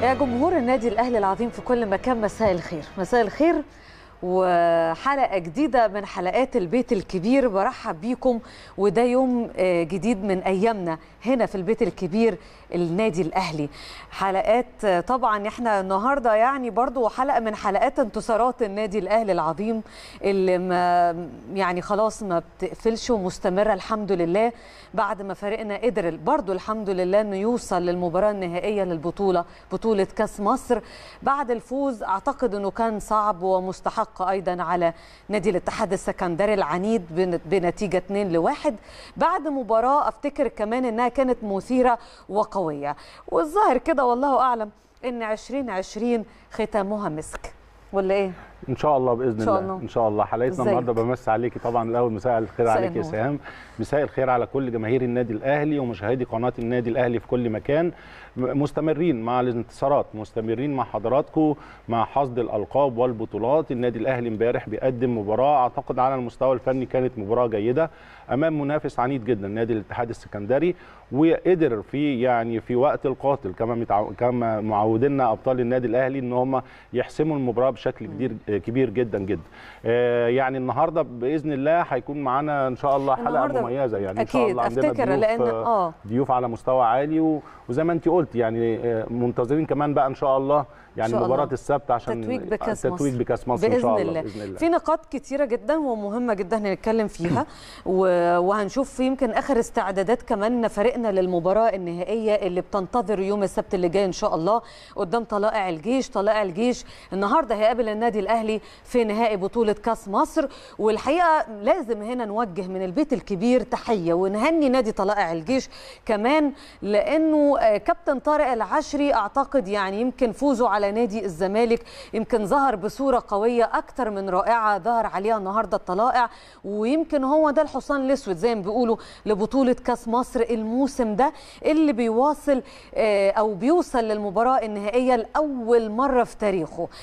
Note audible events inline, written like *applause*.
يا جمهور النادي الاهلي العظيم في كل مكان مساء الخير مساء الخير وحلقة جديدة من حلقات البيت الكبير برحب بيكم وده يوم آه، جديد من أيامنا هنا في البيت الكبير النادي الأهلي حلقات آه، طبعا احنا النهاردة يعني برضو حلقة من حلقات انتصارات النادي الأهلي العظيم اللي ما يعني خلاص ما بتقفلش ومستمرة الحمد لله بعد ما فريقنا قدر برضو الحمد لله أنه يوصل للمباراة النهائية للبطولة بطولة كاس مصر بعد الفوز أعتقد أنه كان صعب ومستحق حق أيضا على نادي الاتحاد السكندري العنيد بنتيجة 2 لواحد بعد مباراة أفتكر كمان أنها كانت مثيرة وقوية والظاهر كده والله أعلم أن 2020 ختامها مسك ولا إيه؟ ان شاء الله باذن إن شاء الله. ان شاء الله حلقتنا النهارده بمس عليكي طبعا الاول مساء الخير عليك يا سهام مساء الخير على كل جماهير النادي الاهلي ومشاهدي قناه النادي الاهلي في كل مكان مستمرين مع الانتصارات مستمرين مع حضراتكم مع حصد الالقاب والبطولات النادي الاهلي امبارح بيقدم مباراه اعتقد على المستوى الفني كانت مباراه جيده امام منافس عنيد جدا نادي الاتحاد السكندري وقدر في يعني في وقت القاتل كما كما معودنا ابطال النادي الاهلي ان هم يحسموا المباراه بشكل كبير كبير جدا جدا آه، يعني النهارده باذن الله هيكون معانا ان شاء الله حلقه مميزه يعني أكيد. ان شاء الله عندنا أفتكر ضيوف لأن... آه. آه. ضيوف على مستوى عالي وزي ما انت قلت يعني آه، منتظرين كمان بقى ان شاء الله يعني مباراه السبت عشان تتويج بكاس مصر تتويج بكاس مصر بإذن ان شاء الله الله. باذن الله في نقاط كتيره جدا ومهمه جدا هنتكلم فيها *laughs* وهنشوف يمكن اخر استعدادات كمان فريقنا للمباراه النهائيه اللي بتنتظر يوم السبت اللي جاي ان شاء الله قدام طلائع الجيش طلائع الجيش النهارده هيقابل النادي الاهلي في نهائي بطوله كاس مصر والحقيقه لازم هنا نوجه من البيت الكبير تحيه ونهني نادي طلائع الجيش كمان لانه كابتن طارق العشري اعتقد يعني يمكن فوزه على على نادي الزمالك يمكن ظهر بصورة قوية أكتر من رائعة ظهر عليها النهاردة الطلائع ويمكن هو ده الحصان الأسود زي ما بيقولوا لبطولة كاس مصر الموسم ده اللي بيواصل آه، أو بيوصل للمباراة النهائية لأول مرة في تاريخه